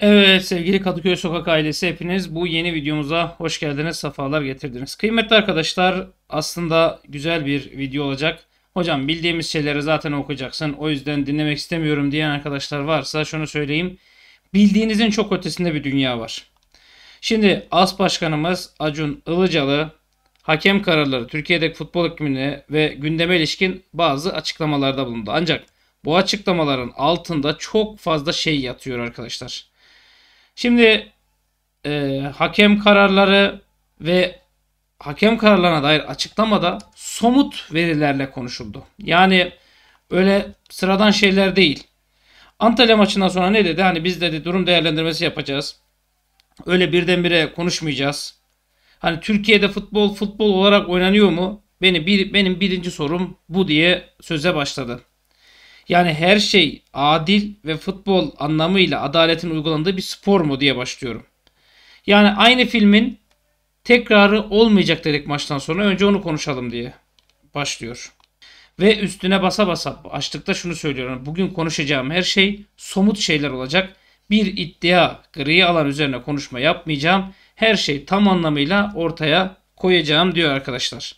Evet sevgili Kadıköy Sokak ailesi hepiniz bu yeni videomuza hoş geldiniz, sefalar getirdiniz. Kıymetli arkadaşlar aslında güzel bir video olacak. Hocam bildiğimiz şeyleri zaten okuyacaksın o yüzden dinlemek istemiyorum diyen arkadaşlar varsa şunu söyleyeyim. Bildiğinizin çok ötesinde bir dünya var. Şimdi As Başkanımız Acun Ilıcalı hakem kararları Türkiye'deki futbol hükmüne ve gündeme ilişkin bazı açıklamalarda bulundu. Ancak bu açıklamaların altında çok fazla şey yatıyor arkadaşlar. Şimdi e, hakem kararları ve hakem kararlarına dair açıklamada somut verilerle konuşuldu. Yani öyle sıradan şeyler değil. Antalya maçından sonra ne dedi? Hani biz dedi durum değerlendirmesi yapacağız. Öyle birdenbire konuşmayacağız. Hani Türkiye'de futbol futbol olarak oynanıyor mu? Beni bir, benim birinci sorum bu diye söze başladı. Yani her şey adil ve futbol anlamıyla adaletin uygulandığı bir spor mu diye başlıyorum. Yani aynı filmin tekrarı olmayacak dedik maçtan sonra önce onu konuşalım diye başlıyor. Ve üstüne basa basa açtıkta şunu söylüyorum. Bugün konuşacağım her şey somut şeyler olacak. Bir iddia gri alan üzerine konuşma yapmayacağım. Her şey tam anlamıyla ortaya koyacağım diyor arkadaşlar.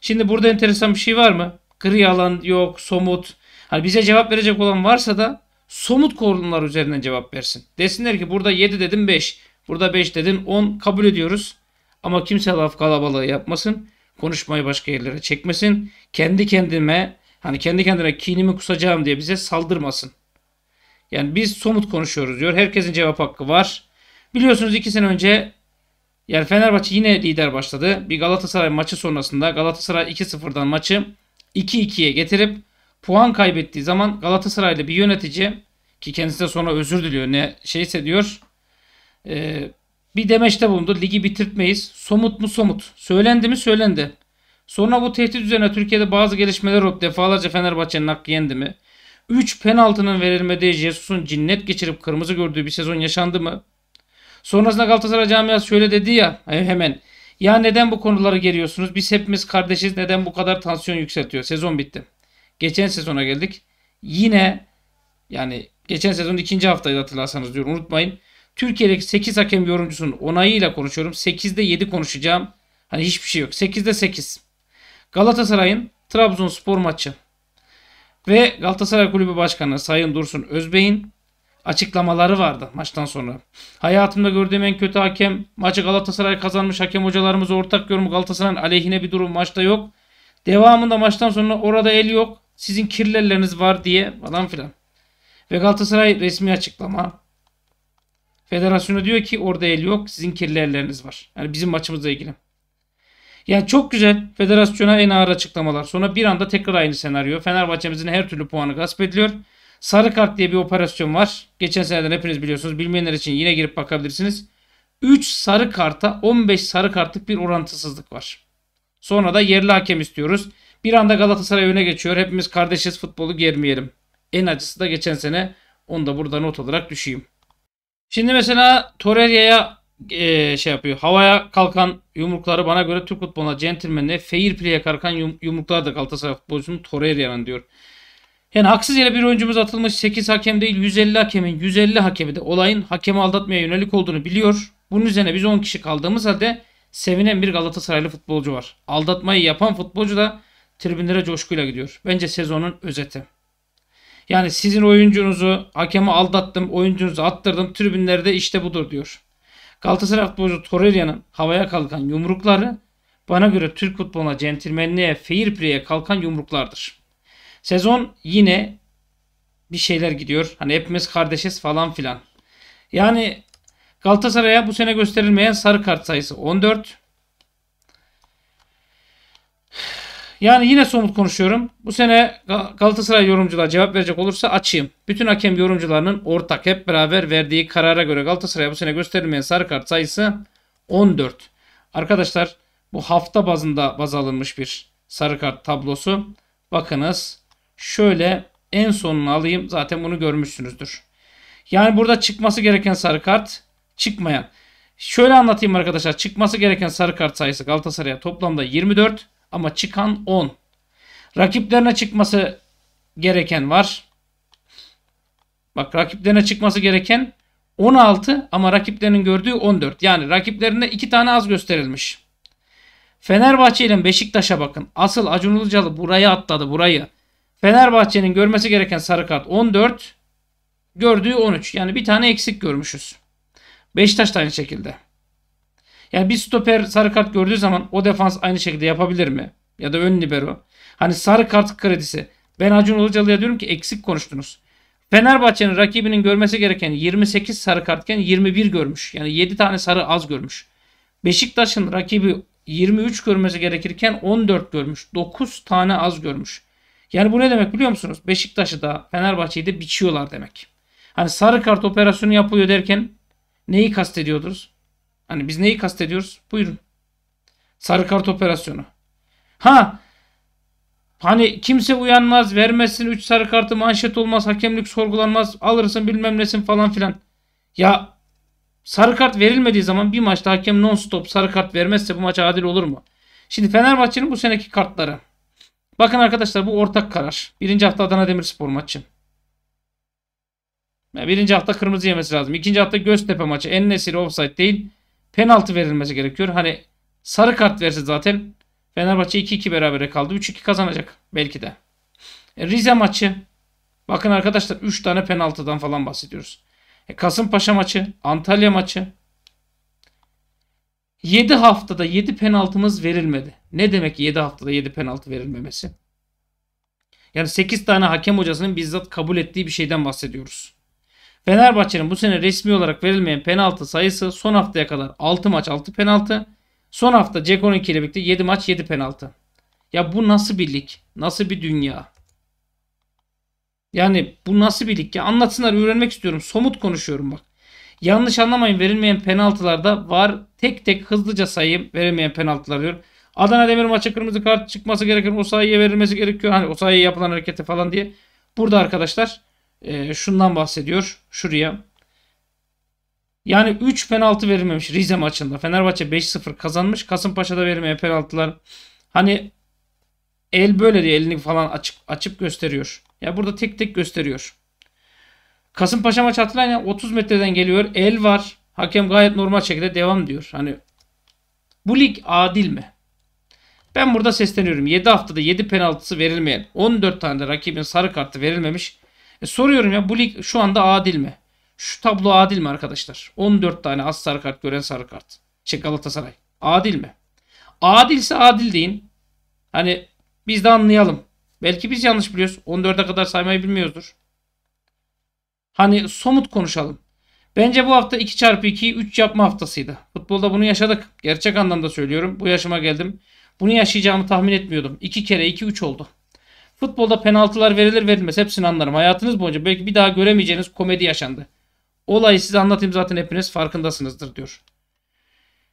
Şimdi burada enteresan bir şey var mı? Gri alan yok, somut. Hani bize cevap verecek olan varsa da somut konular üzerinden cevap versin. Desinler ki burada 7 dedim 5, burada 5 dedin 10 kabul ediyoruz. Ama kimse laf kalabalığı yapmasın. Konuşmayı başka yerlere çekmesin. Kendi kendime hani kendi kendine kinimi kusacağım diye bize saldırmasın. Yani biz somut konuşuyoruz diyor. Herkesin cevap hakkı var. Biliyorsunuz iki sene önce yani Fenerbahçe yine lider başladı. Bir Galatasaray maçı sonrasında Galatasaray 2-0'dan maçı 2-2'ye getirip puan kaybettiği zaman Galatasaraylı bir yönetici ki kendisi de sonra özür diliyor ne şeyse diyor. E, bir demeçte bulundu. Ligi bitirtmeyiz. Somut mu somut. Söylendi mi söylendi. Sonra bu tehdit üzerine Türkiye'de bazı gelişmeler olup defalarca Fenerbahçe'nin hakkı yendi mi? 3 penaltının verilmediği Jesus'un cinnet geçirip kırmızı gördüğü bir sezon yaşandı mı? Sonrasında Galatasaray camiası şöyle dedi ya e, hemen. Ya neden bu konuları geliyorsunuz Biz hepimiz kardeşiz. Neden bu kadar tansiyon yükseltiyor? Sezon bitti. Geçen sezona geldik. Yine yani geçen sezon ikinci haftaydı hatırlarsanız diyorum unutmayın. Türkiye'deki 8 hakem yorumcusunun onayıyla konuşuyorum. 8'de 7 konuşacağım. Hani hiçbir şey yok. 8'de 8. Galatasaray'ın Trabzonspor maçı. Ve Galatasaray Kulübü Başkanı Sayın Dursun Özbey'in açıklamaları vardı maçtan sonra. Hayatımda gördüğüm en kötü hakem. Maçı Galatasaray kazanmış hakem hocalarımız ortak yorum Galatasaray'ın aleyhine bir durum maçta yok. Devamında maçtan sonra orada el yok. Sizin kirlerleriniz var diye falan filan. Ve Galatasaray resmi açıklama. Federasyona diyor ki orada el yok. Sizin kirlerleriniz var. Yani bizim maçımızla ilgili. Yani çok güzel federasyona en ağır açıklamalar. Sonra bir anda tekrar aynı senaryo. Fenerbahçe'mizin her türlü puanı gasp ediliyor. Sarı kart diye bir operasyon var. Geçen seneden hepiniz biliyorsunuz. Bilmeyenler için yine girip bakabilirsiniz. 3 sarı karta 15 sarı kartlık bir orantısızlık var. Sonra da yerli hakem istiyoruz. Bir anda Galatasaray öne geçiyor. Hepimiz kardeşiz futbolu germeyelim. En acısı da geçen sene. Onu da burada not olarak düşeyim. Şimdi mesela Torreira'ya e, şey yapıyor. Havaya kalkan yumrukları bana göre Türk futboluna centilmenle fair play'e kalkan yum, yumruklar da Galatasaray futbolcunun Torreira'nın diyor. Yani haksız yere bir oyuncumuz atılmış 8 hakem değil 150 hakemin 150 hakemi de olayın hakemi aldatmaya yönelik olduğunu biliyor. Bunun üzerine biz 10 kişi kaldığımız halde sevinen bir Galatasaraylı futbolcu var. Aldatmayı yapan futbolcu da tribünlere coşkuyla gidiyor. Bence sezonun özeti. Yani sizin oyuncunuzu hakemi aldattım, oyuncunuzu attırdım, tribünlerde işte budur diyor. Galatasaray futbolcu Torreira'nın havaya kalkan yumrukları bana göre Türk futboluna centilmenliğe, fair play'e kalkan yumruklardır. Sezon yine bir şeyler gidiyor. Hani hepimiz kardeşiz falan filan. Yani Galatasaray'a bu sene gösterilmeyen sarı kart sayısı 14. Yani yine somut konuşuyorum. Bu sene Galatasaray yorumcular cevap verecek olursa açayım. Bütün hakem yorumcularının ortak hep beraber verdiği karara göre Galatasaray'a bu sene gösterilmeyen sarı kart sayısı 14. Arkadaşlar bu hafta bazında baz alınmış bir sarı kart tablosu. Bakınız şöyle en sonunu alayım. Zaten bunu görmüşsünüzdür. Yani burada çıkması gereken sarı kart çıkmayan. Şöyle anlatayım arkadaşlar. Çıkması gereken sarı kart sayısı Galatasaray'a toplamda 24. Ama çıkan 10. Rakiplerine çıkması gereken var. Bak rakiplerine çıkması gereken 16 ama rakiplerinin gördüğü 14. Yani rakiplerine 2 tane az gösterilmiş. Fenerbahçe ile Beşiktaş'a bakın. Asıl Acun Ilıcalı burayı atladı burayı. Fenerbahçe'nin görmesi gereken sarı kart 14. Gördüğü 13. Yani bir tane eksik görmüşüz. Beşiktaş da aynı şekilde. Yani bir stoper sarı kart gördüğü zaman o defans aynı şekilde yapabilir mi? Ya da ön libero. Hani sarı kart kredisi. Ben Acun Ilıcalı'ya diyorum ki eksik konuştunuz. Fenerbahçe'nin rakibinin görmesi gereken 28 sarı kartken 21 görmüş. Yani 7 tane sarı az görmüş. Beşiktaş'ın rakibi 23 görmesi gerekirken 14 görmüş. 9 tane az görmüş. Yani bu ne demek biliyor musunuz? Beşiktaş'ı da Fenerbahçe'yi de biçiyorlar demek. Hani sarı kart operasyonu yapıyor derken neyi kastediyoruz? Hani biz neyi kastediyoruz? Buyurun. Sarı kart operasyonu. Ha Hani kimse uyanmaz, vermezsin 3 sarı kartı manşet olmaz, hakemlik sorgulanmaz, alırsın bilmem nesin falan filan. Ya sarı kart verilmediği zaman bir maçta hakem non stop sarı kart vermezse bu maç adil olur mu? Şimdi Fenerbahçe'nin bu seneki kartları. Bakın arkadaşlar bu ortak karar. Birinci hafta Adana Demirspor maçı. Birinci hafta kırmızı yemesi lazım. İkinci hafta Göztepe maçı. En nesil offside değil penaltı verilmesi gerekiyor. Hani sarı kart verse zaten Fenerbahçe 2-2 berabere kaldı. 3-2 kazanacak belki de. E, Rize maçı. Bakın arkadaşlar 3 tane penaltıdan falan bahsediyoruz. E, Kasımpaşa maçı, Antalya maçı. 7 haftada 7 penaltımız verilmedi. Ne demek 7 haftada 7 penaltı verilmemesi? Yani 8 tane hakem hocasının bizzat kabul ettiği bir şeyden bahsediyoruz. Fenerbahçe'nin bu sene resmi olarak verilmeyen penaltı sayısı son haftaya kadar 6 maç 6 penaltı. Son hafta Jack 12 ile birlikte 7 maç 7 penaltı. Ya bu nasıl bir lig? Nasıl bir dünya? Yani bu nasıl bir lig ya? Anlatsınlar öğrenmek istiyorum. Somut konuşuyorum bak. Yanlış anlamayın verilmeyen penaltılarda var. Tek tek hızlıca sayayım verilmeyen penaltılar diyor. Adana Demir maça kırmızı kart çıkması gerekir. O sayıya verilmesi gerekiyor. Hani o sayıya yapılan harekete falan diye. Burada arkadaşlar e, şundan bahsediyor. Şuraya. Yani 3 penaltı verilmemiş Rize maçında. Fenerbahçe 5-0 kazanmış. Kasımpaşa'da verilmeyen penaltılar. Hani el böyle diye elini falan açıp, açıp gösteriyor. Ya burada tek tek gösteriyor. Kasımpaşa maçı hatırlayın ya, 30 metreden geliyor. El var. Hakem gayet normal şekilde devam diyor. Hani bu lig adil mi? Ben burada sesleniyorum. 7 haftada 7 penaltısı verilmeyen, 14 tane de rakibin sarı kartı verilmemiş e soruyorum ya bu lig şu anda adil mi? Şu tablo adil mi arkadaşlar? 14 tane az sarı kart gören sarı kart. Çek şey, Galatasaray. Adil mi? Adilse adil deyin. Hani biz de anlayalım. Belki biz yanlış biliyoruz. 14'e kadar saymayı bilmiyoruzdur. Hani somut konuşalım. Bence bu hafta 2 çarpı 2 3 yapma haftasıydı. Futbolda bunu yaşadık. Gerçek anlamda söylüyorum. Bu yaşıma geldim. Bunu yaşayacağımı tahmin etmiyordum. 2 kere 2 3 oldu. Futbolda penaltılar verilir verilmez hepsini anlarım. Hayatınız boyunca belki bir daha göremeyeceğiniz komedi yaşandı. Olayı size anlatayım zaten hepiniz farkındasınızdır diyor.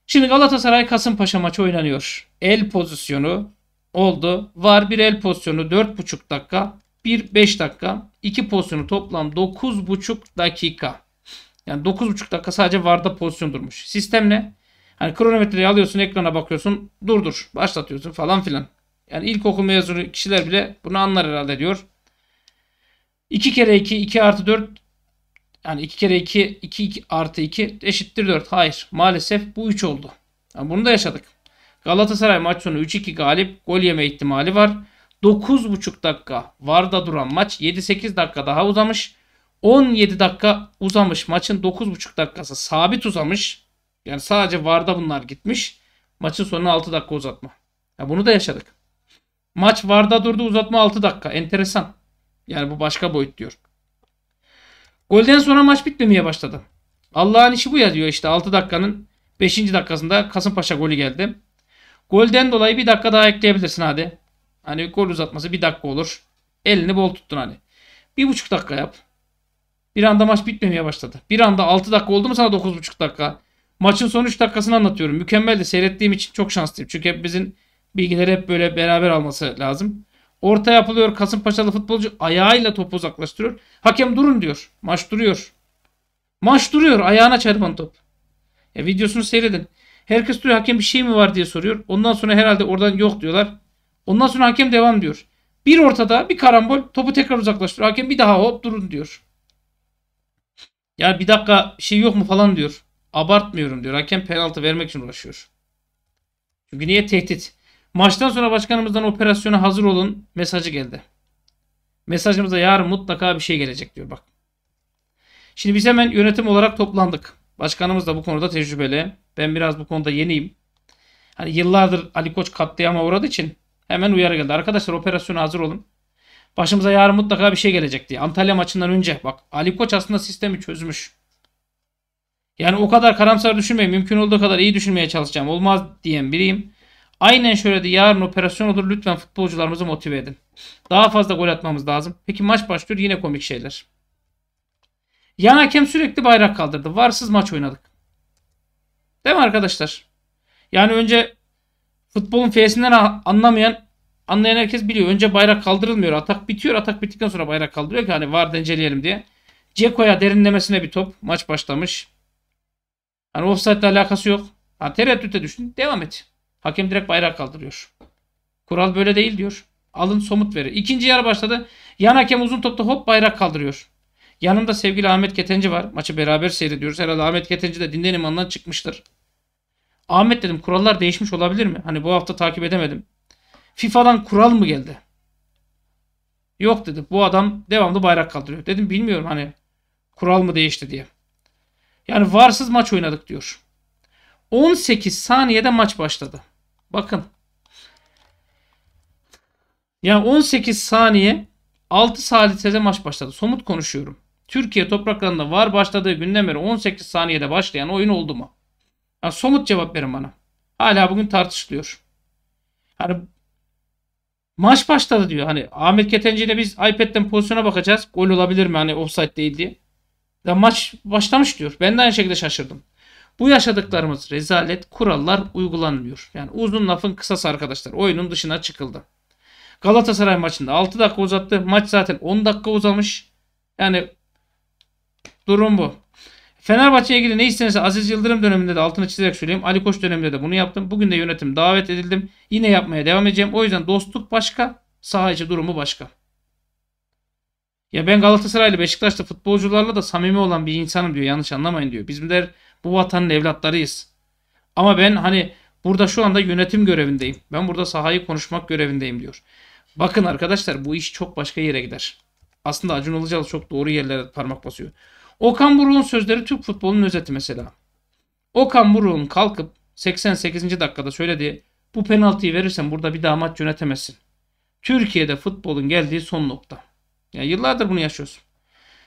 Şimdi Galatasaray Kasımpaşa maçı oynanıyor. El pozisyonu oldu. Var bir el pozisyonu 4,5 dakika. Bir 5 dakika. iki pozisyonu toplam 9,5 dakika. Yani 9,5 dakika sadece VAR'da pozisyon durmuş. Sistem ne? Hani kronometreyi alıyorsun ekrana bakıyorsun dur dur başlatıyorsun falan filan. Yani ilkokul mezunu kişiler bile bunu anlar herhalde diyor. 2 kere 2 2 artı 4 yani 2 kere 2 2, 2 artı 2 eşittir 4. Hayır maalesef bu 3 oldu. Yani bunu da yaşadık. Galatasaray maç sonu 3-2 galip gol yeme ihtimali var. 9,5 dakika Varda duran maç 7-8 dakika daha uzamış. 17 dakika uzamış. Maçın 9,5 dakikası sabit uzamış. Yani sadece Varda bunlar gitmiş. Maçın sonu 6 dakika uzatma. Ya bunu da yaşadık. Maç Varda durdu uzatma 6 dakika. Enteresan. Yani bu başka boyut diyor. Golden sonra maç bitmemeye başladı. Allah'ın işi bu ya diyor işte 6 dakikanın 5. dakikasında Kasımpaşa golü geldi. Golden dolayı bir dakika daha ekleyebilirsin hadi. Hani gol uzatması bir dakika olur. Elini bol tuttun hani. Bir buçuk dakika yap. Bir anda maç bitmemeye başladı. Bir anda 6 dakika oldu mu sana buçuk dakika? Maçın son 3 dakikasını anlatıyorum. mükemmeldi seyrettiğim için çok şanslıyım. Çünkü hepimizin bilgileri hep böyle beraber alması lazım. Orta yapılıyor. Kasımpaşalı futbolcu ayağıyla topu uzaklaştırıyor. Hakem durun diyor. Maç duruyor. Maç duruyor. Ayağına çarpan top. Ya e, videosunu seyredin. Herkes duruyor. Hakem bir şey mi var diye soruyor. Ondan sonra herhalde oradan yok diyorlar. Ondan sonra hakem devam diyor. Bir ortada bir karambol topu tekrar uzaklaştırıyor. Hakem bir daha hop durun diyor. Ya bir dakika şey yok mu falan diyor. Abartmıyorum diyor. Hakem penaltı vermek için uğraşıyor. Çünkü niye tehdit? Maçtan sonra başkanımızdan operasyona hazır olun mesajı geldi. Mesajımıza yarın mutlaka bir şey gelecek diyor bak. Şimdi biz hemen yönetim olarak toplandık. Başkanımız da bu konuda tecrübeli. Ben biraz bu konuda yeniyim. Hani yıllardır Ali Koç katliama uğradığı için hemen uyarı geldi. Arkadaşlar operasyona hazır olun. Başımıza yarın mutlaka bir şey gelecek diye. Antalya maçından önce bak Ali Koç aslında sistemi çözmüş. Yani o kadar karamsar düşünmeyin. Mümkün olduğu kadar iyi düşünmeye çalışacağım. Olmaz diyen biriyim. Aynen şöyle de yarın operasyon olur. Lütfen futbolcularımızı motive edin. Daha fazla gol atmamız lazım. Peki maç başlıyor yine komik şeyler. Yan hakem sürekli bayrak kaldırdı. Varsız maç oynadık. Değil mi arkadaşlar? Yani önce futbolun F'sinden anlamayan anlayan herkes biliyor. Önce bayrak kaldırılmıyor. Atak bitiyor. Atak bittikten sonra bayrak kaldırıyor ki hani var denceleyelim diye. Ceko'ya derinlemesine bir top. Maç başlamış. Hani offside ile alakası yok. Ha, tereddüte düştün. Devam et. Hakem direkt bayrak kaldırıyor. Kural böyle değil diyor. Alın somut veri. İkinci yarı başladı. Yan hakem uzun topta hop bayrak kaldırıyor. Yanımda sevgili Ahmet Ketenci var. Maçı beraber seyrediyoruz. Herhalde Ahmet Ketenci de dinlen imandan çıkmıştır. Ahmet dedim kurallar değişmiş olabilir mi? Hani bu hafta takip edemedim. FIFA'dan kural mı geldi? Yok dedi. Bu adam devamlı bayrak kaldırıyor. Dedim bilmiyorum hani kural mı değişti diye. Yani varsız maç oynadık diyor. 18 saniyede maç başladı. Bakın. Yani 18 saniye 6 salisede maç başladı. Somut konuşuyorum. Türkiye topraklarında var başladığı günden beri 18 saniyede başlayan oyun oldu mu? Yani somut cevap verin bana. Hala bugün tartışılıyor. Hani maç başladı diyor. Hani Ahmet Ketenci ile biz iPad'den pozisyona bakacağız. Gol olabilir mi? Hani offside değil diye. Ya maç başlamış diyor. Ben de aynı şekilde şaşırdım. Bu yaşadıklarımız rezalet, kurallar uygulanmıyor. Yani uzun lafın kısası arkadaşlar. Oyunun dışına çıkıldı. Galatasaray maçında 6 dakika uzattı. Maç zaten 10 dakika uzamış. Yani durum bu. Fenerbahçe'ye ilgili ne istenirse Aziz Yıldırım döneminde de altını çizerek söyleyeyim. Ali Koç döneminde de bunu yaptım. Bugün de yönetim davet edildim. Yine yapmaya devam edeceğim. O yüzden dostluk başka, saha içi durumu başka. Ya ben Galatasaraylı Beşiktaşlı futbolcularla da samimi olan bir insanım diyor. Yanlış anlamayın diyor. Bizimler bu vatanın evlatlarıyız. Ama ben hani burada şu anda yönetim görevindeyim. Ben burada sahayı konuşmak görevindeyim diyor. Bakın arkadaşlar bu iş çok başka yere gider. Aslında Acun Ilıcalı çok doğru yerlere parmak basıyor. Okan Buruk'un sözleri Türk futbolunun özeti mesela. Okan Buruk'un kalkıp 88. dakikada söyledi, bu penaltıyı verirsen burada bir damat maç yönetemezsin. Türkiye'de futbolun geldiği son nokta. Yani yıllardır bunu yaşıyorsun.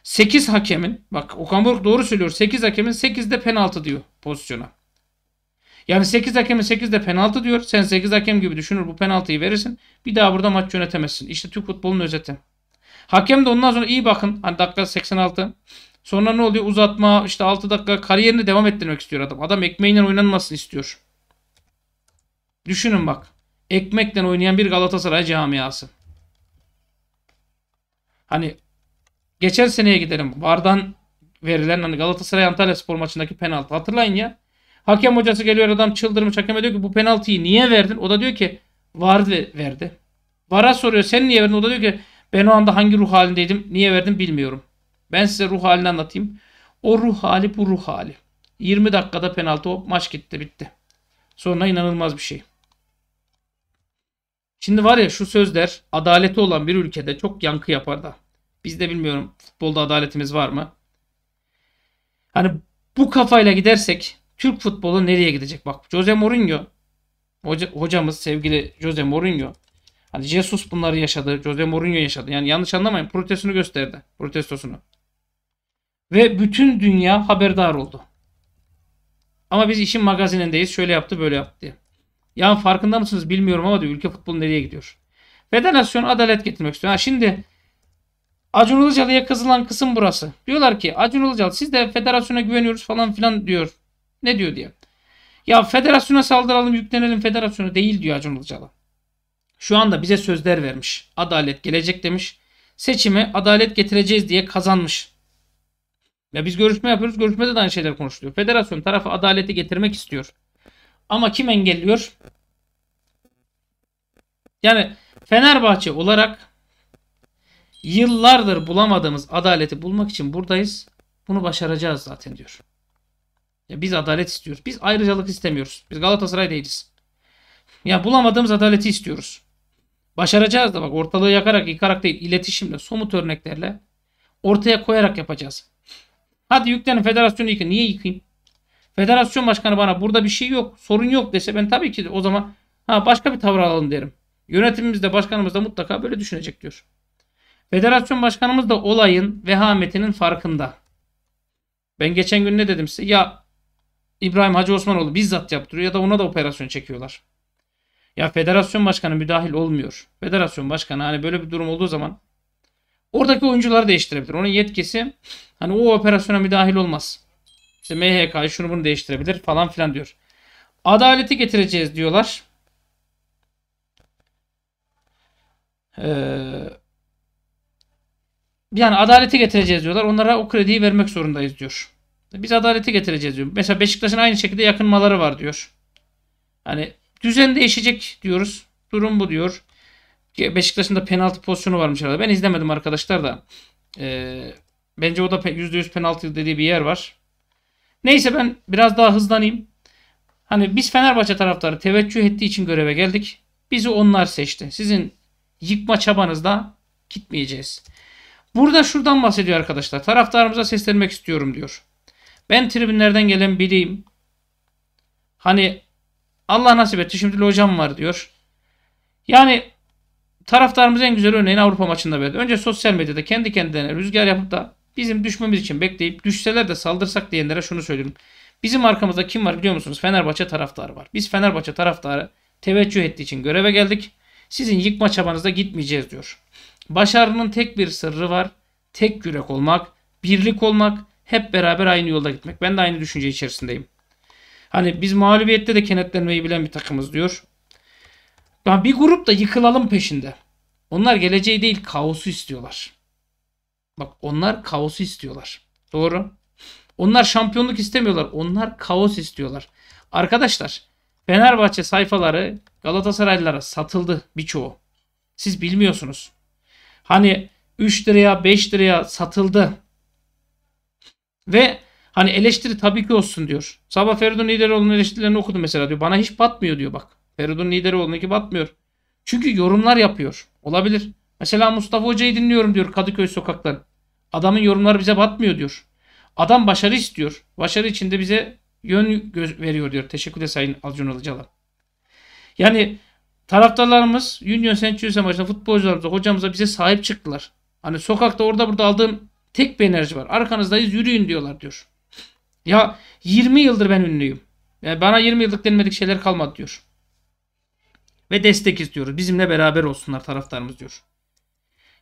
8 hakemin bak Okan Buruk doğru söylüyor 8 hakemin 8'de penaltı diyor pozisyona. Yani 8 hakemin 8'de penaltı diyor. Sen 8 hakem gibi düşünür bu penaltıyı verirsin. Bir daha burada maç yönetemezsin. İşte Türk futbolunun özeti. Hakem de ondan sonra iyi bakın. Hani dakika 86. Sonra ne oluyor? Uzatma işte 6 dakika kariyerini devam ettirmek istiyor adam. Adam ekmeğinden oynanmasını istiyor. Düşünün bak. Ekmekten oynayan bir Galatasaray camiası. Hani Geçen seneye gidelim. Vardan verilen hani Galatasaray Antalya Spor maçındaki penaltı. Hatırlayın ya. Hakem hocası geliyor adam çıldırmış hakeme diyor ki bu penaltıyı niye verdin? O da diyor ki var verdi. Vara soruyor sen niye verdin? O da diyor ki ben o anda hangi ruh halindeydim? Niye verdim bilmiyorum. Ben size ruh halini anlatayım. O ruh hali bu ruh hali. 20 dakikada penaltı o maç gitti bitti. Sonra inanılmaz bir şey. Şimdi var ya şu sözler adaleti olan bir ülkede çok yankı yapar da. Biz de bilmiyorum futbolda adaletimiz var mı? Hani bu kafayla gidersek Türk futbolu nereye gidecek? Bak Jose Mourinho hoca, hocamız sevgili Jose Mourinho hani Jesus bunları yaşadı. Jose Mourinho yaşadı. Yani yanlış anlamayın protestosunu gösterdi. Protestosunu. Ve bütün dünya haberdar oldu. Ama biz işin magazinindeyiz. Şöyle yaptı böyle yaptı diye. Yani farkında mısınız bilmiyorum ama diyor, ülke futbolu nereye gidiyor? Federasyon adalet getirmek istiyor. Ha şimdi Acun Ilıcalı'ya kızılan kısım burası. Diyorlar ki Acun Ilıcalı siz de federasyona güveniyoruz falan filan diyor. Ne diyor diye. Ya federasyona saldıralım yüklenelim federasyona değil diyor Acun Ilıcalı. Şu anda bize sözler vermiş. Adalet gelecek demiş. Seçimi adalet getireceğiz diye kazanmış. Ya biz görüşme yapıyoruz. Görüşmede de aynı şeyler konuşuluyor. Federasyon tarafı adaleti getirmek istiyor. Ama kim engelliyor? Yani Fenerbahçe olarak Yıllardır bulamadığımız adaleti bulmak için buradayız. Bunu başaracağız zaten diyor. Ya biz adalet istiyoruz. Biz ayrıcalık istemiyoruz. Biz Galatasaray değiliz. Ya bulamadığımız adaleti istiyoruz. Başaracağız da bak ortalığı yakarak, yıkarak değil, iletişimle, somut örneklerle ortaya koyarak yapacağız. Hadi yüklenin federasyonu yıkın. Niye yıkayım? Federasyon başkanı bana burada bir şey yok, sorun yok dese ben tabii ki de o zaman ha başka bir tavır alalım derim. Yönetimimiz de başkanımız da mutlaka böyle düşünecek diyor. Federasyon başkanımız da olayın vehametinin farkında. Ben geçen gün ne dedim size? Ya İbrahim Hacı Osmanoğlu bizzat yaptırıyor ya da ona da operasyon çekiyorlar. Ya federasyon başkanı müdahil olmuyor. Federasyon başkanı hani böyle bir durum olduğu zaman oradaki oyuncuları değiştirebilir. Onun yetkisi hani o operasyona müdahil olmaz. İşte MHK şunu bunu değiştirebilir falan filan diyor. Adaleti getireceğiz diyorlar. Eee yani adaleti getireceğiz diyorlar. Onlara o krediyi vermek zorundayız diyor. Biz adaleti getireceğiz diyor. Mesela Beşiktaş'ın aynı şekilde yakınmaları var diyor. Hani düzen değişecek diyoruz. Durum bu diyor. Beşiktaş'ın da penaltı pozisyonu varmış herhalde. Ben izlemedim arkadaşlar da. Ee, bence o da %100 penaltı dediği bir yer var. Neyse ben biraz daha hızlanayım. Hani biz Fenerbahçe taraftarı teveccüh ettiği için göreve geldik. Bizi onlar seçti. Sizin yıkma çabanızda gitmeyeceğiz. Burada şuradan bahsediyor arkadaşlar. Taraftarımıza seslenmek istiyorum diyor. Ben tribünlerden gelen biriyim. Hani Allah nasip etti şimdi hocam var diyor. Yani taraftarımız en güzel örneğini Avrupa maçında verdi. Önce sosyal medyada kendi kendilerine rüzgar yapıp da bizim düşmemiz için bekleyip düşseler de saldırsak diyenlere şunu söyleyeyim. Bizim arkamızda kim var biliyor musunuz? Fenerbahçe taraftarı var. Biz Fenerbahçe taraftarı teveccüh ettiği için göreve geldik. Sizin yıkma çabanızda gitmeyeceğiz diyor. Başarının tek bir sırrı var. Tek yürek olmak, birlik olmak, hep beraber aynı yolda gitmek. Ben de aynı düşünce içerisindeyim. Hani biz mağlubiyette de kenetlenmeyi bilen bir takımız diyor. Ya bir grup da yıkılalım peşinde. Onlar geleceği değil kaosu istiyorlar. Bak onlar kaosu istiyorlar. Doğru. Onlar şampiyonluk istemiyorlar. Onlar kaos istiyorlar. Arkadaşlar Fenerbahçe sayfaları Galatasaraylılara satıldı birçoğu. Siz bilmiyorsunuz. Hani 3 liraya 5 liraya satıldı. Ve hani eleştiri tabii ki olsun diyor. Sabah Feridun Lideroğlu'nun eleştirilerini okudum mesela diyor. Bana hiç batmıyor diyor bak. Feridun Lideroğlu'nunki batmıyor. Çünkü yorumlar yapıyor. Olabilir. Mesela Mustafa Hoca'yı dinliyorum diyor Kadıköy sokakları. Adamın yorumları bize batmıyor diyor. Adam başarı istiyor. Başarı içinde bize yön veriyor diyor. Teşekkür ederim Sayın Acun Ilıcalı. Yani Taraftarlarımız Union Centurios'a maçında futbolcularımıza, hocamıza bize sahip çıktılar. Hani sokakta orada burada aldığım tek bir enerji var. Arkanızdayız yürüyün diyorlar diyor. Ya 20 yıldır ben ünlüyüm. Yani bana 20 yıllık denemedik şeyler kalmadı diyor. Ve destek istiyoruz. Bizimle beraber olsunlar taraftarımız diyor.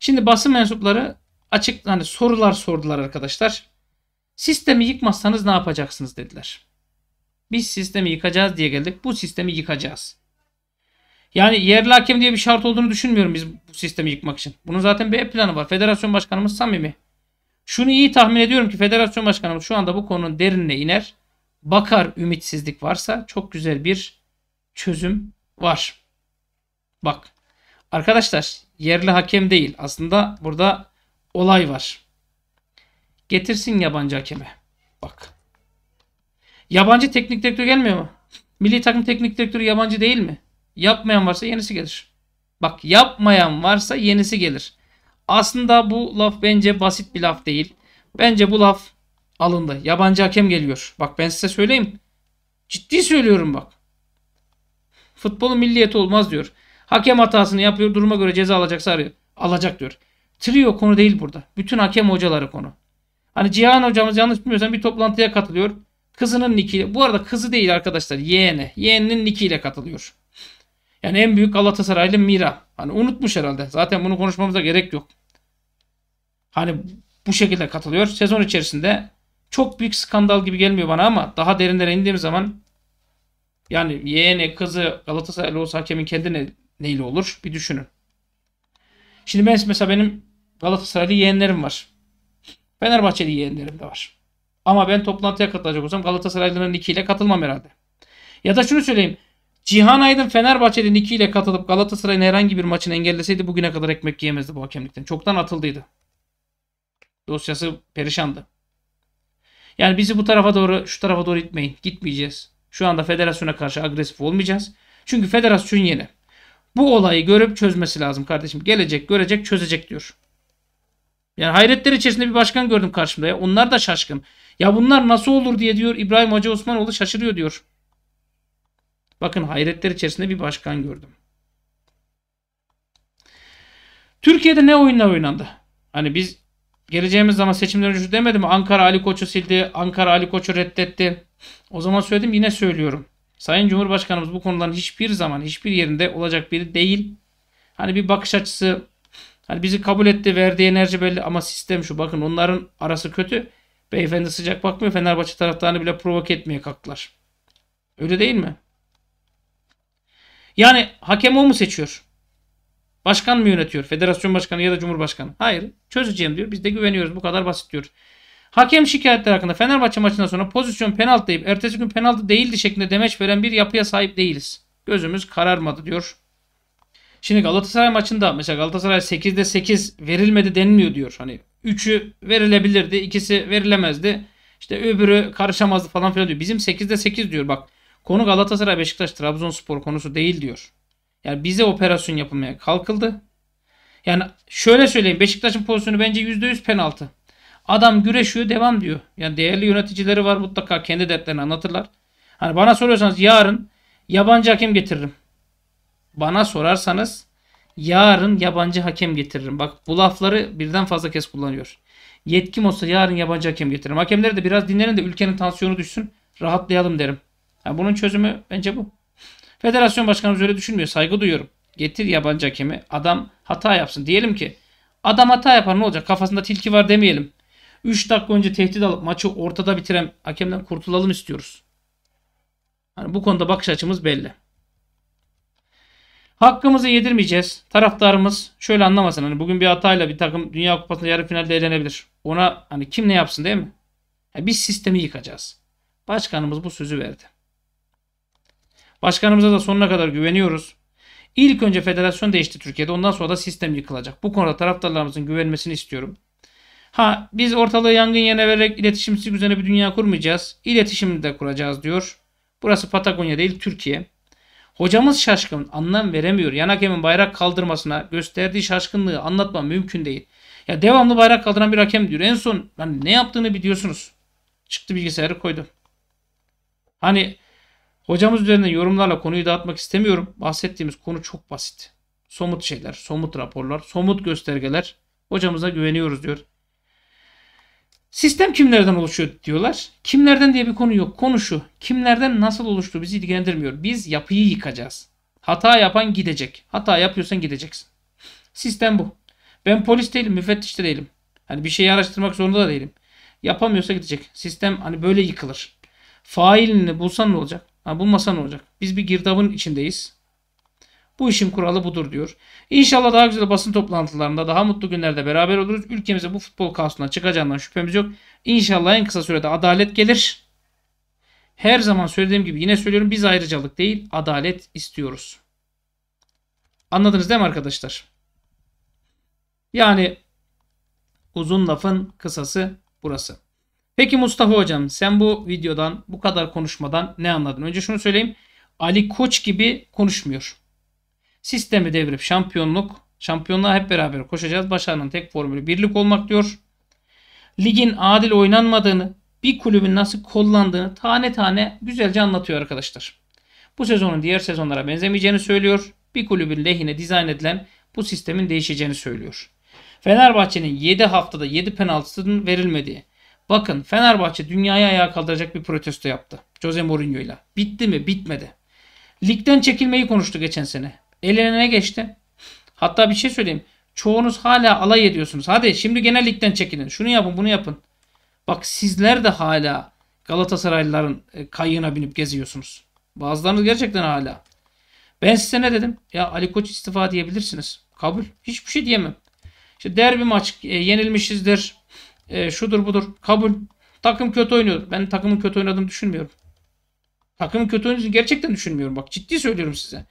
Şimdi basın mensupları açık hani sorular sordular arkadaşlar. Sistemi yıkmazsanız ne yapacaksınız dediler. Biz sistemi yıkacağız diye geldik. Bu sistemi yıkacağız. Yani yerli hakem diye bir şart olduğunu düşünmüyorum biz bu sistemi yıkmak için. Bunun zaten bir e planı var. Federasyon başkanımız samimi. Şunu iyi tahmin ediyorum ki federasyon başkanımız şu anda bu konunun derinine iner. Bakar ümitsizlik varsa çok güzel bir çözüm var. Bak arkadaşlar yerli hakem değil. Aslında burada olay var. Getirsin yabancı hakeme. Bak. Yabancı teknik direktör gelmiyor mu? Milli takım teknik direktörü yabancı değil mi? Yapmayan varsa yenisi gelir. Bak yapmayan varsa yenisi gelir. Aslında bu laf bence basit bir laf değil. Bence bu laf alındı. Yabancı hakem geliyor. Bak ben size söyleyeyim. Ciddi söylüyorum bak. Futbolun milliyeti olmaz diyor. Hakem hatasını yapıyor. Duruma göre ceza alacaksa arıyor. Alacak diyor. Trio konu değil burada. Bütün hakem hocaları konu. Hani Cihan hocamız yanlış bilmiyorsam bir toplantıya katılıyor. Kızının nikiyle. Bu arada kızı değil arkadaşlar. Yeğeni. Yeğeninin nikiyle katılıyor. Yani en büyük Galatasaraylı Mira. Hani unutmuş herhalde. Zaten bunu konuşmamıza gerek yok. Hani bu şekilde katılıyor. Sezon içerisinde çok büyük skandal gibi gelmiyor bana ama daha derinlere indiğim zaman yani yeğeni, kızı Galatasaraylı olsa hakemin kendi ne, neyle olur? Bir düşünün. Şimdi ben mesela benim Galatasaraylı yeğenlerim var. Fenerbahçeli yeğenlerim de var. Ama ben toplantıya katılacak olsam Galatasaraylıların nikiyle katılmam herhalde. Ya da şunu söyleyeyim. Cihan Aydın Fenerbahçe'de Niki ile katılıp Galatasaray'ın herhangi bir maçını engelleseydi bugüne kadar ekmek yiyemezdi bu hakemlikten. Çoktan atıldıydı. Dosyası perişandı. Yani bizi bu tarafa doğru şu tarafa doğru itmeyin. Gitmeyeceğiz. Şu anda federasyona karşı agresif olmayacağız. Çünkü federasyon yeni. Bu olayı görüp çözmesi lazım kardeşim. Gelecek, görecek, çözecek diyor. Yani hayretler içerisinde bir başkan gördüm karşımda ya. Onlar da şaşkın. Ya bunlar nasıl olur diye diyor İbrahim Hacı Osmanoğlu şaşırıyor diyor. Bakın hayretler içerisinde bir başkan gördüm. Türkiye'de ne oyunlar oynandı? Hani biz geleceğimiz zaman seçimden önce demedim mi? Ankara Ali Koç'u sildi. Ankara Ali Koç'u reddetti. O zaman söyledim yine söylüyorum. Sayın Cumhurbaşkanımız bu konuların hiçbir zaman hiçbir yerinde olacak biri değil. Hani bir bakış açısı hani bizi kabul etti verdiği enerji belli ama sistem şu bakın onların arası kötü. Beyefendi sıcak bakmıyor Fenerbahçe taraftarını bile provoke etmeye kalktılar. Öyle değil mi? Yani hakem o mu seçiyor? Başkan mı yönetiyor? Federasyon başkanı ya da cumhurbaşkanı? Hayır. Çözeceğim diyor. Biz de güveniyoruz. Bu kadar basit diyor. Hakem şikayetleri hakkında Fenerbahçe maçından sonra pozisyon penaltı deyip ertesi gün penaltı değildi şeklinde demeç veren bir yapıya sahip değiliz. Gözümüz kararmadı diyor. Şimdi Galatasaray maçında mesela Galatasaray 8'de 8 verilmedi denmiyor diyor. Hani 3'ü verilebilirdi, ikisi verilemezdi. İşte öbürü karışamazdı falan filan diyor. Bizim 8'de 8 diyor bak. Konu Galatasaray, Beşiktaş, Trabzonspor konusu değil diyor. Yani bize operasyon yapılmaya kalkıldı. Yani şöyle söyleyeyim Beşiktaş'ın pozisyonu bence %100 penaltı. Adam güreşiyor devam diyor. Yani değerli yöneticileri var mutlaka kendi dertlerini anlatırlar. Hani bana soruyorsanız yarın yabancı hakem getiririm. Bana sorarsanız yarın yabancı hakem getiririm. Bak bu lafları birden fazla kez kullanıyor. Yetkim olsa yarın yabancı hakem getiririm. Hakemleri de biraz dinlenin de ülkenin tansiyonu düşsün. Rahatlayalım derim. Yani bunun çözümü bence bu. Federasyon başkanımız öyle düşünmüyor. Saygı duyuyorum. Getir yabancı hakemi. Adam hata yapsın. Diyelim ki adam hata yapar ne olacak? Kafasında tilki var demeyelim. 3 dakika önce tehdit alıp maçı ortada bitiren hakemden kurtulalım istiyoruz. Yani bu konuda bakış açımız belli. Hakkımızı yedirmeyeceğiz. Taraftarımız şöyle anlamasın. Hani bugün bir hatayla bir takım Dünya Kupası'nda yarı finalde eğlenebilir. Ona hani kim ne yapsın değil mi? Yani biz sistemi yıkacağız. Başkanımız bu sözü verdi. Başkanımıza da sonuna kadar güveniyoruz. İlk önce federasyon değişti Türkiye'de. Ondan sonra da sistem yıkılacak. Bu konuda taraftarlarımızın güvenmesini istiyorum. Ha biz ortalığı yangın yerine vererek iletişimsiz üzerine bir dünya kurmayacağız. İletişimini de kuracağız diyor. Burası Patagonya değil Türkiye. Hocamız şaşkın anlam veremiyor. Yanakem'in bayrak kaldırmasına gösterdiği şaşkınlığı anlatma mümkün değil. Ya devamlı bayrak kaldıran bir hakem diyor. En son hani ne yaptığını biliyorsunuz. Çıktı bilgisayarı koydu. Hani Hocamız üzerine yorumlarla konuyu dağıtmak istemiyorum. Bahsettiğimiz konu çok basit. Somut şeyler, somut raporlar, somut göstergeler. Hocamıza güveniyoruz diyor. Sistem kimlerden oluşuyor diyorlar. Kimlerden diye bir konu yok. Konu şu. Kimlerden nasıl oluştu bizi ilgilendirmiyor. Biz yapıyı yıkacağız. Hata yapan gidecek. Hata yapıyorsan gideceksin. Sistem bu. Ben polis değilim, müfettiş de değilim. Hani bir şeyi araştırmak zorunda da değilim. Yapamıyorsa gidecek. Sistem hani böyle yıkılır. Failini bulsan ne olacak? Ha, bulmasa ne olacak? Biz bir girdabın içindeyiz. Bu işin kuralı budur diyor. İnşallah daha güzel basın toplantılarında daha mutlu günlerde beraber oluruz. Ülkemize bu futbol kaosundan çıkacağından şüphemiz yok. İnşallah en kısa sürede adalet gelir. Her zaman söylediğim gibi yine söylüyorum biz ayrıcalık değil adalet istiyoruz. Anladınız değil mi arkadaşlar? Yani uzun lafın kısası burası. Peki Mustafa hocam sen bu videodan bu kadar konuşmadan ne anladın? Önce şunu söyleyeyim. Ali Koç gibi konuşmuyor. Sistemi devirip şampiyonluk, şampiyonluğa hep beraber koşacağız. Başarının tek formülü birlik olmak diyor. Ligin adil oynanmadığını, bir kulübün nasıl kollandığını tane tane güzelce anlatıyor arkadaşlar. Bu sezonun diğer sezonlara benzemeyeceğini söylüyor. Bir kulübün lehine dizayn edilen bu sistemin değişeceğini söylüyor. Fenerbahçe'nin 7 haftada 7 penaltısının verilmediği, Bakın Fenerbahçe dünyayı ayağa kaldıracak bir protesto yaptı. Jose Mourinho ile. Bitti mi? Bitmedi. Ligden çekilmeyi konuştu geçen sene. Ellerine geçti. Hatta bir şey söyleyeyim. Çoğunuz hala alay ediyorsunuz. Hadi şimdi genel ligden çekilin. Şunu yapın bunu yapın. Bak sizler de hala Galatasaraylıların e, kayığına binip geziyorsunuz. Bazılarınız gerçekten hala. Ben size ne dedim? Ya Ali Koç istifa diyebilirsiniz. Kabul. Hiçbir şey diyemem. İşte derbi maç e, yenilmişizdir e, şudur budur kabul. Takım kötü oynuyor. Ben takımın kötü oynadığını düşünmüyorum. Takımın kötü oynadığını gerçekten düşünmüyorum. Bak ciddi söylüyorum size.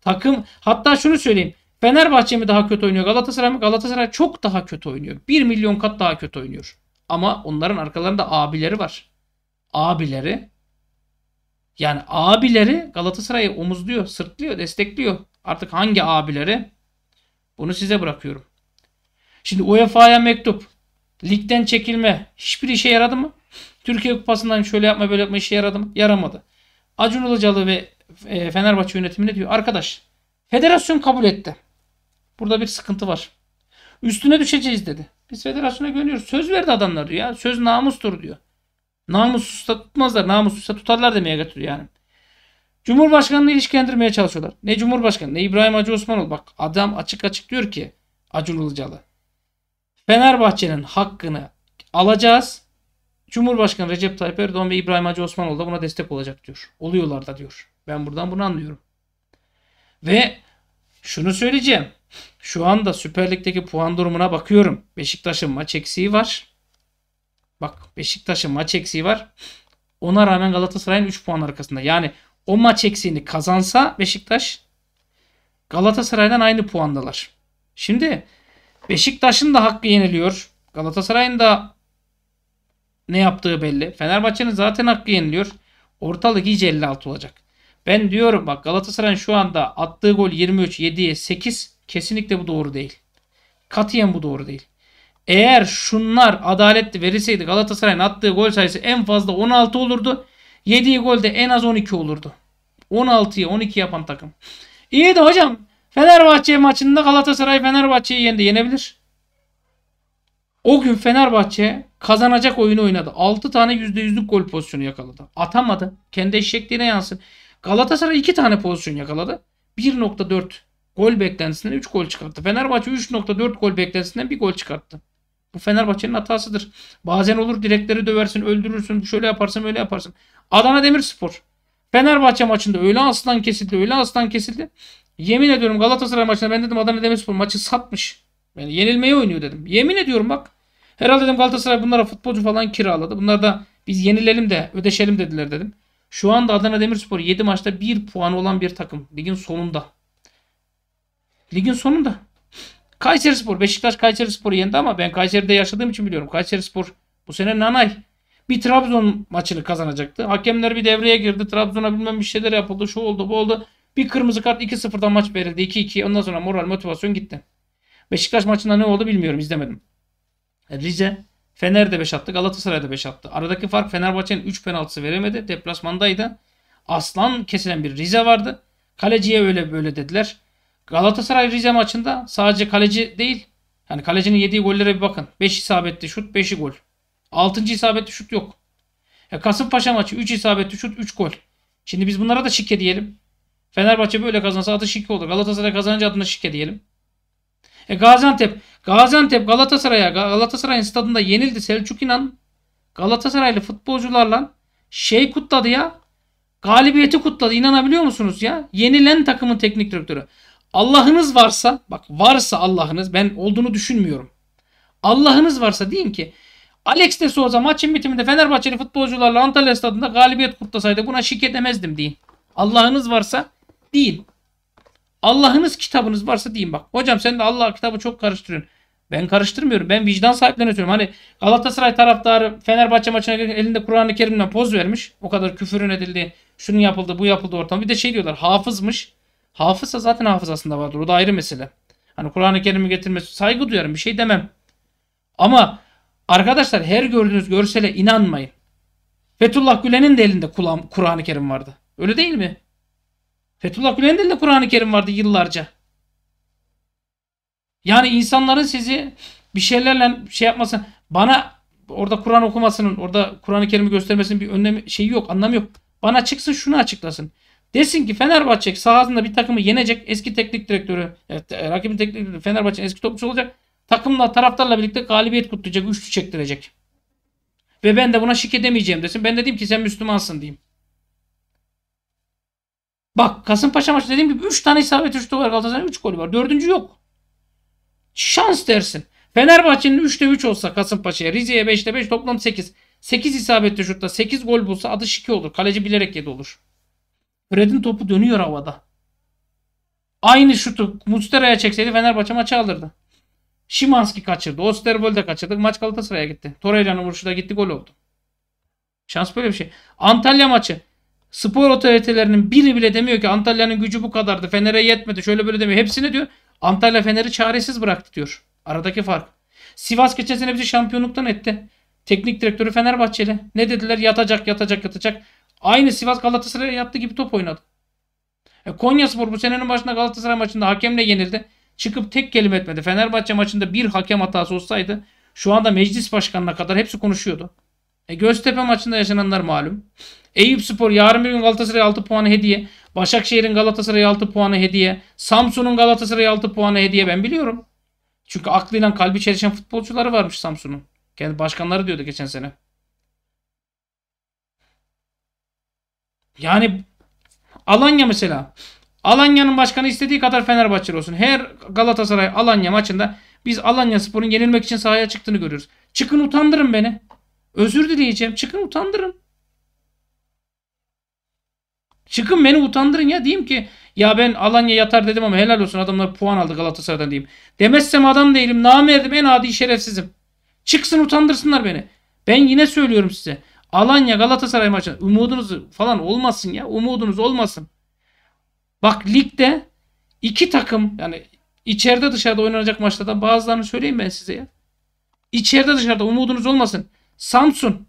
Takım hatta şunu söyleyeyim. Fenerbahçe mi daha kötü oynuyor Galatasaray mı? Galatasaray çok daha kötü oynuyor. 1 milyon kat daha kötü oynuyor. Ama onların arkalarında abileri var. Abileri yani abileri Galatasaray'ı omuzluyor, sırtlıyor, destekliyor. Artık hangi abileri? Bunu size bırakıyorum. Şimdi UEFA'ya mektup. Ligden çekilme hiçbir işe yaradı mı? Türkiye Kupası'ndan şöyle yapma böyle yapma işe yaradı mı? Yaramadı. Acun Ilıcalı ve e, Fenerbahçe yönetimine diyor arkadaş federasyon kabul etti. Burada bir sıkıntı var. Üstüne düşeceğiz dedi. Biz federasyona güveniyoruz. Söz verdi adamlar diyor ya. Söz namustur diyor. Namussuzsa tutmazlar. Namussuzsa tutarlar demeye getiriyor yani. Cumhurbaşkanını ilişkilendirmeye çalışıyorlar. Ne Cumhurbaşkanı ne İbrahim Hacı Osmanoğlu Bak adam açık açık diyor ki Acun Ilıcalı. Fenerbahçe'nin hakkını alacağız. Cumhurbaşkanı Recep Tayyip Erdoğan ve İbrahim Hacı Osmanoğlu da buna destek olacak diyor. Oluyorlar da diyor. Ben buradan bunu anlıyorum. Ve şunu söyleyeceğim. Şu anda Süper Lig'deki puan durumuna bakıyorum. Beşiktaş'ın maç eksiği var. Bak Beşiktaş'ın maç eksiği var. Ona rağmen Galatasaray'ın 3 puan arkasında. Yani o maç eksiğini kazansa Beşiktaş Galatasaray'dan aynı puandalar. Şimdi Beşiktaş'ın da hakkı yeniliyor. Galatasaray'ın da ne yaptığı belli. Fenerbahçe'nin zaten hakkı yeniliyor. Ortalık iyice 56 olacak. Ben diyorum bak Galatasaray'ın şu anda attığı gol 23, 7'ye 8 kesinlikle bu doğru değil. Katiyen bu doğru değil. Eğer şunlar adaletli verilseydi Galatasaray'ın attığı gol sayısı en fazla 16 olurdu. 7 gol de en az 12 olurdu. 16'ya 12 yapan takım. İyi de hocam Fenerbahçe maçında Galatasaray Fenerbahçe'yi yendi. Yenebilir. O gün Fenerbahçe kazanacak oyunu oynadı. 6 tane %100'lük gol pozisyonu yakaladı. Atamadı. Kendi eşekliğine yansın. Galatasaray 2 tane pozisyon yakaladı. 1.4 gol beklentisinden 3 gol çıkarttı. Fenerbahçe 3.4 gol beklentisinden 1 gol çıkarttı. Bu Fenerbahçe'nin hatasıdır. Bazen olur direkleri döversin, öldürürsün, şöyle yaparsın, öyle yaparsın. Adana Demirspor. Fenerbahçe maçında öyle aslan kesildi, öyle aslan kesildi. Yemin ediyorum Galatasaray maçında ben dedim Adana Demirspor maçı satmış. Yani yenilmeyi oynuyor dedim. Yemin ediyorum bak. Herhalde dedim Galatasaray bunlara futbolcu falan kiraladı. Bunlar da biz yenilelim de ödeşelim dediler dedim. Şu anda Adana Demirspor 7 maçta 1 puan olan bir takım. Ligin sonunda. Ligin sonunda. Kayseri Spor. Beşiktaş Kayseri Spor'u yendi ama ben Kayseri'de yaşadığım için biliyorum. Kayseri Spor bu sene nanay. Bir Trabzon maçını kazanacaktı. Hakemler bir devreye girdi. Trabzon'a bilmem bir şeyler yapıldı. Şu oldu bu oldu. Bir kırmızı kart 2-0'dan maç verildi. 2-2 ondan sonra moral motivasyon gitti. Beşiktaş maçında ne oldu bilmiyorum izlemedim. E, Rize Fener'de 5 attı. Galatasaray'da 5 attı. Aradaki fark Fenerbahçe'nin 3 penaltısı veremedi. Deplasmandaydı. Aslan kesilen bir Rize vardı. Kaleciye öyle böyle dediler. Galatasaray Rize maçında sadece kaleci değil. Yani kalecinin yediği gollere bir bakın. 5 isabetli şut 5'i gol. 6. isabetli şut yok. Ya e, Kasımpaşa maçı 3 isabetli şut 3 gol. Şimdi biz bunlara da şike diyelim. Fenerbahçe böyle kazansa adı şike olur. Galatasaray kazanınca adına şike diyelim. E Gaziantep. Gaziantep Galatasaray'a Galatasaray'ın stadında yenildi. Selçuk İnan Galatasaraylı futbolcularla şey kutladı ya. Galibiyeti kutladı. İnanabiliyor musunuz ya? Yenilen takımın teknik direktörü. Allah'ınız varsa bak varsa Allah'ınız ben olduğunu düşünmüyorum. Allah'ınız varsa deyin ki Alex de Souza maçın bitiminde Fenerbahçeli futbolcularla Antalya stadında galibiyet kutlasaydı buna şirket demezdim deyin. Allah'ınız varsa Değil. Allah'ınız kitabınız varsa deyin bak. Hocam sen de Allah kitabı çok karıştırıyorsun. Ben karıştırmıyorum. Ben vicdan sahiplerine söylüyorum. Hani Galatasaray taraftarı Fenerbahçe maçına elinde Kur'an-ı Kerim'le poz vermiş. O kadar küfürün edildi. Şunun yapıldı, bu yapıldı ortam. Bir de şey diyorlar. Hafızmış. Hafızsa zaten hafızasında vardır. O da ayrı mesele. Hani Kur'an-ı Kerim'i getirmesi saygı duyarım. Bir şey demem. Ama arkadaşlar her gördüğünüz görsele inanmayın. Fethullah Gülen'in de elinde Kur'an-ı Kerim vardı. Öyle değil mi? Fethullah Gülen'de de Kur'an-ı Kerim vardı yıllarca. Yani insanların sizi bir şeylerle şey yapmasın, bana orada Kur'an okumasının, orada Kur'an-ı Kerim'i göstermesinin bir önlemi şeyi yok, anlamı yok. Bana çıksın şunu açıklasın. Desin ki Fenerbahçe sahasında bir takımı yenecek. Eski teknik direktörü, evet, e, rakibin teknik direktörü Fenerbahçe'nin eski topçu olacak. Takımla, taraftarla birlikte galibiyet kutlayacak, üçlü çektirecek. Ve ben de buna şık edemeyeceğim desin. Ben de diyeyim ki sen Müslümansın diyeyim. Bak Kasımpaşa maçı dediğim gibi 3 tane isabet üçlü olarak Galatasaray'ın 3 golü var. Dördüncü yok. Şans dersin. Fenerbahçe'nin 3'te 3 olsa Kasımpaşa'ya, Rize'ye 5'te 5 toplam 8. 8 isabetli şutta 8 gol bulsa adı şike olur. Kaleci bilerek yedi olur. Fred'in topu dönüyor havada. Aynı şutu Mustera'ya çekseydi Fenerbahçe maçı alırdı. Şimanski kaçırdı. Osterwold de kaçırdı. Maç Galatasaray'a gitti. Torreira'nın vuruşu da gitti gol oldu. Şans böyle bir şey. Antalya maçı. Spor otoritelerinin biri bile demiyor ki Antalya'nın gücü bu kadardı. Fener'e yetmedi. Şöyle böyle demiyor. Hepsini diyor. Antalya Fener'i çaresiz bıraktı diyor. Aradaki fark. Sivas geçen sene bizi şampiyonluktan etti. Teknik direktörü Fenerbahçeli. Ne dediler? Yatacak, yatacak, yatacak. Aynı Sivas Galatasaray yattı gibi top oynadı. E, Konya Spor bu senenin başında Galatasaray maçında hakemle yenildi. Çıkıp tek kelime etmedi. Fenerbahçe maçında bir hakem hatası olsaydı şu anda meclis başkanına kadar hepsi konuşuyordu. E, Göztepe maçında yaşananlar malum. Eyüp Spor yarın bir gün Galatasaray 6 puanı hediye. Başakşehir'in Galatasaray 6 puanı hediye. Samsun'un Galatasaray 6 puanı hediye ben biliyorum. Çünkü aklıyla kalbi çelişen futbolcuları varmış Samsun'un. Kendi başkanları diyordu geçen sene. Yani Alanya mesela. Alanya'nın başkanı istediği kadar Fenerbahçe olsun. Her Galatasaray Alanya maçında biz Alanya Spor'un yenilmek için sahaya çıktığını görüyoruz. Çıkın utandırın beni. Özür dileyeceğim. Çıkın utandırın. Çıkın beni utandırın ya. Diyeyim ki ya ben Alanya yatar dedim ama helal olsun adamlar puan aldı Galatasaray'dan diyeyim. Demezsem adam değilim. Namerdim en adi şerefsizim. Çıksın utandırsınlar beni. Ben yine söylüyorum size. Alanya Galatasaray maçı umudunuz falan olmasın ya. Umudunuz olmasın. Bak ligde iki takım yani içeride dışarıda oynanacak maçlardan bazılarını söyleyeyim ben size ya. İçeride dışarıda umudunuz olmasın. Samsun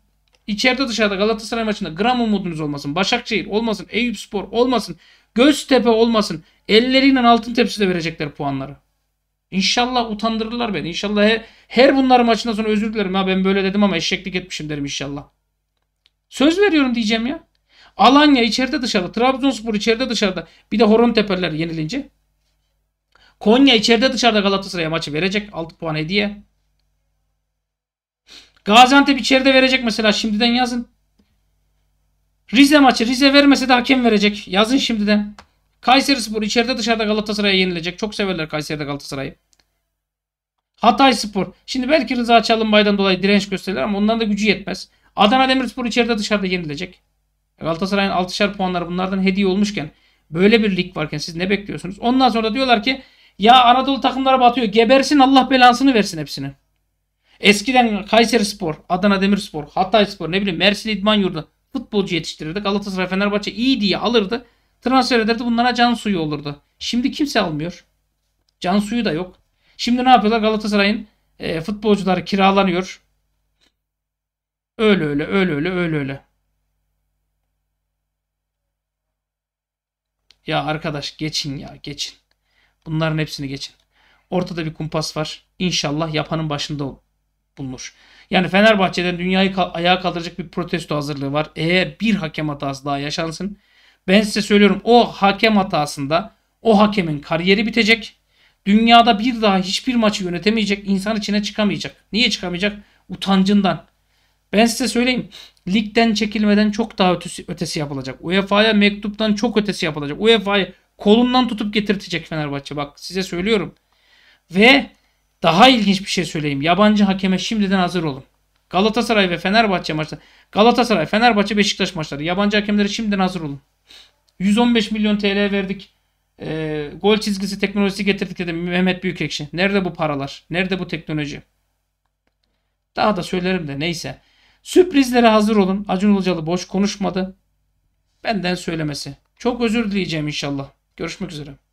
İçeride dışarıda Galatasaray maçında gram umudunuz olmasın. Başakşehir olmasın. Eyüp Spor olmasın. Göztepe olmasın. Elleriyle altın tepside verecekler puanları. İnşallah utandırırlar beni. İnşallah her, her bunların maçından sonra özür dilerim. Ha ben böyle dedim ama eşeklik etmişim derim inşallah. Söz veriyorum diyeceğim ya. Alanya içeride dışarıda. Trabzonspor içeride dışarıda. Bir de Horon Tepeler yenilince. Konya içeride dışarıda Galatasaray'a maçı verecek. 6 puan hediye. Gaziantep içeride verecek mesela şimdiden yazın. Rize maçı Rize vermese de hakem verecek. Yazın şimdiden. Kayseri Spor içeride dışarıda Galatasaray'a yenilecek. Çok severler Kayseri'de Galatasaray'ı. Hatay Spor. Şimdi belki Rıza Çalınbay'dan dolayı direnç gösterirler ama ondan da gücü yetmez. Adana Demirspor içeride dışarıda yenilecek. Galatasaray'ın 6'şer puanları bunlardan hediye olmuşken böyle bir lig varken siz ne bekliyorsunuz? Ondan sonra diyorlar ki ya Anadolu takımlara batıyor. Gebersin Allah belasını versin hepsini. Eskiden Kayseri Spor, Adana Demirspor, Hatay Spor, ne bileyim Mersin İdman Yurdu futbolcu yetiştirirdi. Galatasaray, Fenerbahçe iyi diye alırdı. Transfer ederdi bunlara can suyu olurdu. Şimdi kimse almıyor. Can suyu da yok. Şimdi ne yapıyorlar? Galatasaray'ın e, futbolcuları kiralanıyor. Öyle öyle öyle öyle öyle öyle. Ya arkadaş geçin ya geçin. Bunların hepsini geçin. Ortada bir kumpas var. İnşallah yapanın başında olun bulunur. Yani Fenerbahçe'den dünyayı ka- ayağa kaldıracak bir protesto hazırlığı var. Eğer bir hakem hatası daha yaşansın. Ben size söylüyorum o hakem hatasında o hakemin kariyeri bitecek. Dünyada bir daha hiçbir maçı yönetemeyecek. insan içine çıkamayacak. Niye çıkamayacak? Utancından. Ben size söyleyeyim. Ligden çekilmeden çok daha ötesi, ötesi yapılacak. UEFA'ya mektuptan çok ötesi yapılacak. UEFA'yı kolundan tutup getirtecek Fenerbahçe. Bak size söylüyorum. Ve daha ilginç bir şey söyleyeyim. Yabancı hakeme şimdiden hazır olun. Galatasaray ve Fenerbahçe maçları. Galatasaray, Fenerbahçe, Beşiktaş maçları. Yabancı hakemlere şimdiden hazır olun. 115 milyon TL verdik. E, gol çizgisi teknolojisi getirdik dedi Mehmet Büyükekşi. Nerede bu paralar? Nerede bu teknoloji? Daha da söylerim de neyse. Sürprizlere hazır olun. Acun Ilıcalı boş konuşmadı. Benden söylemesi. Çok özür dileyeceğim inşallah. Görüşmek üzere.